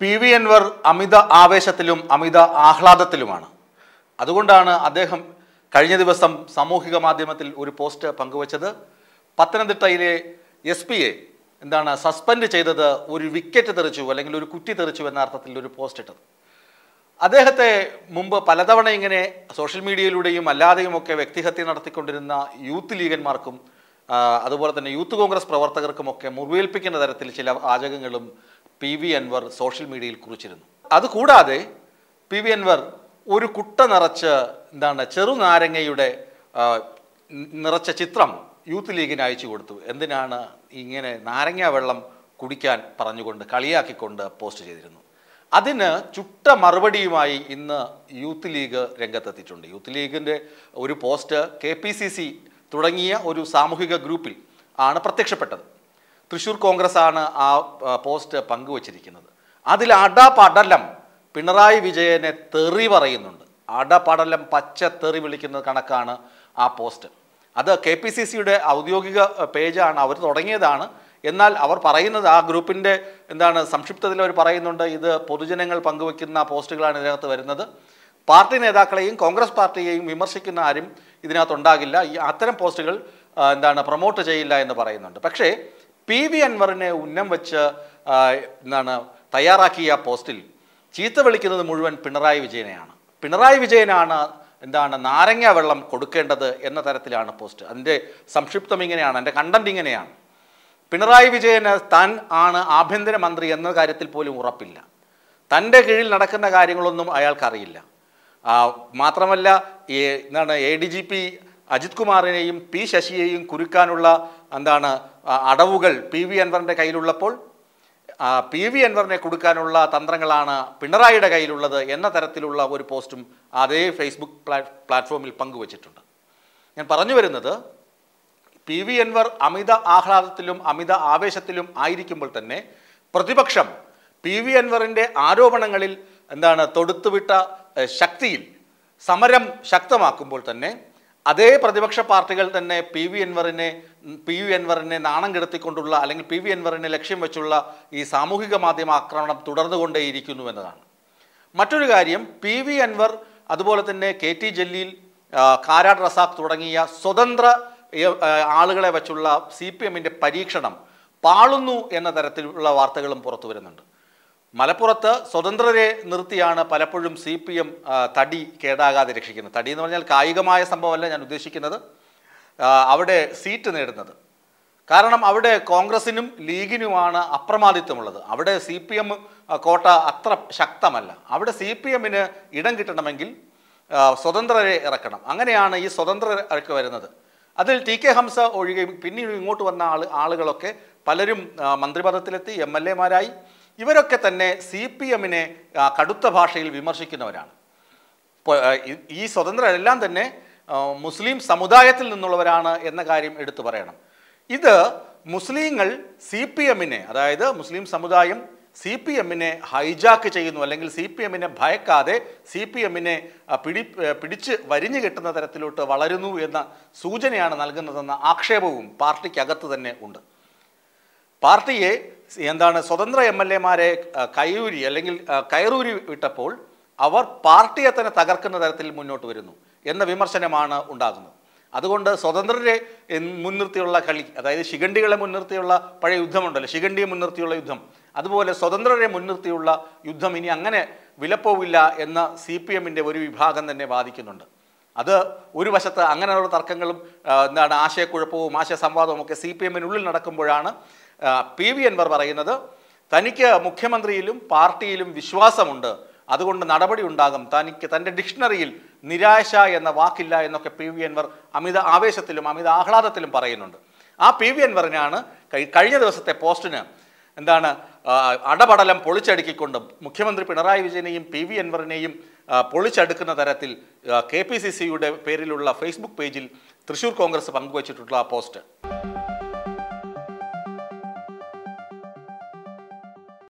P V Anvar അമിത ആവേശത്തിലും അമിത ആഹ്ലാദത്തിലുമാണ് അതുകൊണ്ടാണ് അദ്ദേഹം കഴിഞ്ഞ ദിവസം സാമൂഹിക മാധ്യമത്തിൽ ഒരു പോസ്റ്റ് പങ്കുവച്ചത് പത്തനംതിട്ടയിലെ എസ് പിയെ എന്താണ് സസ്പെൻഡ് ചെയ്തത് ഒരു വിക്കറ്റ് തെറിച്ചു അല്ലെങ്കിൽ ഒരു കുറ്റി തെറിച്ചു എന്ന അർത്ഥത്തിൽ ഒരു പോസ്റ്റ് ഇട്ടത് അദ്ദേഹത്തെ മുമ്പ് പലതവണ ഇങ്ങനെ സോഷ്യൽ മീഡിയയിലൂടെയും ഒക്കെ വ്യക്തിഹത്യ നടത്തിക്കൊണ്ടിരുന്ന യൂത്ത് ലീഗന്മാർക്കും അതുപോലെ തന്നെ യൂത്ത് കോൺഗ്രസ് പ്രവർത്തകർക്കുമൊക്കെ മുറിവേൽപ്പിക്കുന്ന തരത്തിൽ ചില വാചകങ്ങളും പി വി അൻവർ സോഷ്യൽ മീഡിയയിൽ കുറിച്ചിരുന്നു അതുകൂടാതെ പി വി അൻവർ ഒരു കുട്ട നിറച്ച് എന്താണ് ചെറുനാരങ്ങയുടെ നിറച്ച ചിത്രം യൂത്ത് ലീഗിന് അയച്ചു കൊടുത്തു എന്തിനാണ് ഇങ്ങനെ നാരങ്ങ വെള്ളം കുടിക്കാൻ പറഞ്ഞുകൊണ്ട് കളിയാക്കിക്കൊണ്ട് പോസ്റ്റ് ചെയ്തിരുന്നു അതിന് ചുട്ട മറുപടിയുമായി ഇന്ന് യൂത്ത് ലീഗ് രംഗത്തെത്തിയിട്ടുണ്ട് യൂത്ത് ലീഗിൻ്റെ ഒരു പോസ്റ്റ് കെ തുടങ്ങിയ ഒരു സാമൂഹിക ഗ്രൂപ്പിൽ ആണ് പ്രത്യക്ഷപ്പെട്ടത് തൃശ്ശൂർ കോൺഗ്രസ് ആണ് ആ പോസ്റ്റ് പങ്കുവച്ചിരിക്കുന്നത് അതിൽ അടപടലം പിണറായി വിജയനെ തെറി പറയുന്നുണ്ട് അടപടലം പച്ച തെറി വിളിക്കുന്ന കണക്കാണ് ആ പോസ്റ്റ് അത് കെ പി സി സിയുടെ ഔദ്യോഗിക പേജാണ് അവർ തുടങ്ങിയതാണ് എന്നാൽ അവർ പറയുന്നത് ആ ഗ്രൂപ്പിൻ്റെ എന്താണ് സംക്ഷിപ്തത്തിൽ അവർ പറയുന്നുണ്ട് ഇത് പൊതുജനങ്ങൾ പങ്കുവെക്കുന്ന പോസ്റ്റുകളാണ് ഇതിനകത്ത് വരുന്നത് പാർട്ടി നേതാക്കളെയും കോൺഗ്രസ് പാർട്ടിയെയും വിമർശിക്കുന്ന ആരും ഇതിനകത്തുണ്ടാകില്ല ഈ അത്തരം പോസ്റ്റുകൾ എന്താണ് പ്രൊമോട്ട് ചെയ്യില്ല എന്ന് പറയുന്നുണ്ട് പക്ഷേ പി വി അൻവറിനെ ഉന്നം വെച്ച് എന്താണ് തയ്യാറാക്കിയ പോസ്റ്റിൽ ചീത്ത വിളിക്കുന്നത് മുഴുവൻ പിണറായി വിജയനെയാണ് പിണറായി വിജയനാണ് എന്താണ് നാരങ്ങ വെള്ളം കൊടുക്കേണ്ടത് എന്ന തരത്തിലാണ് പോസ്റ്റ് അതിൻ്റെ സംക്ഷിപ്തം ഇങ്ങനെയാണ് എൻ്റെ കണ്ടന്റ് ഇങ്ങനെയാണ് പിണറായി വിജയന് താൻ ആണ് ആഭ്യന്തരമന്ത്രി എന്ന കാര്യത്തിൽ പോലും ഉറപ്പില്ല തൻ്റെ കീഴിൽ നടക്കുന്ന കാര്യങ്ങളൊന്നും അയാൾക്കറിയില്ല മാത്രമല്ല എന്താണ് A D G P Ajith കുമാറിനെയും പി ശശിയെയും കുറിക്കാനുള്ള എന്താണ് അടവുകൾ പി വി അൻവറിൻ്റെ കയ്യിലുള്ളപ്പോൾ പി വി അൻവറിനെ കൊടുക്കാനുള്ള തന്ത്രങ്ങളാണ് പിണറായിയുടെ കയ്യിലുള്ളത് എന്ന തരത്തിലുള്ള ഒരു പോസ്റ്റും അതേ ഫേസ്ബുക്ക് പ്ലാറ്റ്ഫോമിൽ പങ്കുവച്ചിട്ടുണ്ട് ഞാൻ പറഞ്ഞു വരുന്നത് പി വി അൻവർ അമിത ആഹ്ലാദത്തിലും അമിത ആവേശത്തിലും ആയിരിക്കുമ്പോൾ തന്നെ പ്രതിപക്ഷം പി വി അൻവറിൻ്റെ ആരോപണങ്ങളിൽ എന്താണ് തൊടുത്തുവിട്ട ശക്തിയിൽ സമരം ശക്തമാക്കുമ്പോൾ തന്നെ അതേ പ്രതിപക്ഷ പാർട്ടികൾ തന്നെ പി വി അൻവറിനെ പി വി അൻവറിനെ നാണം കെടുത്തിക്കൊണ്ടുള്ള അല്ലെങ്കിൽ പി വി അൻവറിനെ ലക്ഷ്യം വെച്ചുള്ള ഈ സാമൂഹിക മാധ്യമ ആക്രമണം തുടർന്നുകൊണ്ടേയിരിക്കുന്നു എന്നതാണ് മറ്റൊരു കാര്യം പി വി അൻവർ അതുപോലെ തന്നെ കെ ടി ജലീൽ കാരാട് റസാഖ് തുടങ്ങിയ സ്വതന്ത്ര ആളുകളെ വെച്ചുള്ള സി പി എമ്മിൻ്റെ പരീക്ഷണം പാളുന്നു എന്ന തരത്തിലുള്ള വാർത്തകളും പുറത്തു വരുന്നുണ്ട് മലപ്പുറത്ത് സ്വതന്ത്രരെ നിർത്തിയാണ് പലപ്പോഴും സി പി എം തടി കേടാകാതെ രക്ഷിക്കുന്നത് തടി എന്ന് പറഞ്ഞാൽ കായികമായ സംഭവമല്ല ഞാൻ ഉദ്ദേശിക്കുന്നത് അവിടെ സീറ്റ് നേടുന്നത് കാരണം അവിടെ കോൺഗ്രസിനും ലീഗിനുമാണ് അപ്രമാദിത്വമുള്ളത് അവിടെ സി പി എം കോട്ട അത്ര ശക്തമല്ല അവിടെ സി പി എമ്മിന് ഇടം കിട്ടണമെങ്കിൽ സ്വതന്ത്രരെ ഇറക്കണം അങ്ങനെയാണ് ഈ സ്വതന്ത്രർക്ക് വരുന്നത് അതിൽ ടി കെ ഹംസ ഒഴികെ പിന്നീട് ഇങ്ങോട്ട് വന്ന ആൾ ആളുകളൊക്കെ പലരും മന്ത്രിപദത്തിലെത്തി എം എൽ എമാരായി ഇവരൊക്കെ തന്നെ സി പി എമ്മിനെ കടുത്ത ഭാഷയിൽ വിമർശിക്കുന്നവരാണ് ഈ സ്വതന്ത്രരെല്ലാം തന്നെ മുസ്ലിം സമുദായത്തിൽ നിന്നുള്ളവരാണ് എന്ന കാര്യം എടുത്തു പറയണം ഇത് മുസ്ലിങ്ങൾ സി പി എമ്മിനെ അതായത് മുസ്ലിം സമുദായം സി പി എമ്മിനെ ഹൈജാക്ക് ചെയ്യുന്നു അല്ലെങ്കിൽ സി പി എമ്മിനെ ഭയക്കാതെ സി പി എമ്മിനെ പിടി പിടിച്ച് വരിഞ്ഞു കിട്ടുന്ന തരത്തിലോട്ട് വളരുന്നു എന്ന സൂചനയാണ് നൽകുന്നതെന്ന ആക്ഷേപവും പാർട്ടിക്കകത്ത് തന്നെ ഉണ്ട് പാർട്ടിയെ എന്താണ് സ്വതന്ത്ര എം എൽ എമാരെ കയ്യൂരി അല്ലെങ്കിൽ കയറൂരി വിട്ടപ്പോൾ അവർ പാർട്ടിയെ തന്നെ തകർക്കുന്ന തരത്തിൽ മുന്നോട്ട് വരുന്നു എന്ന വിമർശനമാണ് ഉണ്ടാകുന്നത് അതുകൊണ്ട് സ്വതന്ത്രരെ മുൻനിർത്തിയുള്ള കളി അതായത് ശിഖണ്ഡികളെ മുൻനിർത്തിയുള്ള പഴയ യുദ്ധമുണ്ടല്ലോ ശിഖണ്ഡിയെ മുൻനിർത്തിയുള്ള യുദ്ധം അതുപോലെ സ്വതന്ത്രരെ മുൻനിർത്തിയുള്ള യുദ്ധം ഇനി അങ്ങനെ വിലപ്പോവില്ല എന്ന് സി പി എമ്മിൻ്റെ ഒരു വിഭാഗം തന്നെ വാദിക്കുന്നുണ്ട് അത് ഒരു വശത്ത് അങ്ങനെയുള്ള തർക്കങ്ങളും എന്താണ് ആശയക്കുഴപ്പവും ആശയസംവാദവും ഒക്കെ സി പി എമ്മിനുള്ളിൽ നടക്കുമ്പോഴാണ് പി വി അൻവർ പറയുന്നത് തനിക്ക് മുഖ്യമന്ത്രിയിലും പാർട്ടിയിലും വിശ്വാസമുണ്ട് അതുകൊണ്ട് നടപടി ഉണ്ടാകും തനിക്ക് തൻ്റെ ഡിക്ഷണറിയിൽ നിരാശ എന്ന വാക്കില്ല എന്നൊക്കെ പി വി അൻവർ അമിത ആവേശത്തിലും അമിത ആഹ്ലാദത്തിലും പറയുന്നുണ്ട് ആ പി വി അൻവറിനാണ് കഴിഞ്ഞ ദിവസത്തെ പോസ്റ്റിന് എന്താണ് അടപടലം പൊളിച്ചടുക്കിക്കൊണ്ട് മുഖ്യമന്ത്രി പിണറായി വിജയനെയും പി വി അൻവറിനെയും പൊളിച്ചടുക്കുന്ന തരത്തിൽ കെ പി സി സിയുടെ പേരിലുള്ള ഫേസ്ബുക്ക് പേജിൽ തൃശൂർ കോൺഗ്രസ് പങ്കുവച്ചിട്ടുള്ള പോസ്റ്റ്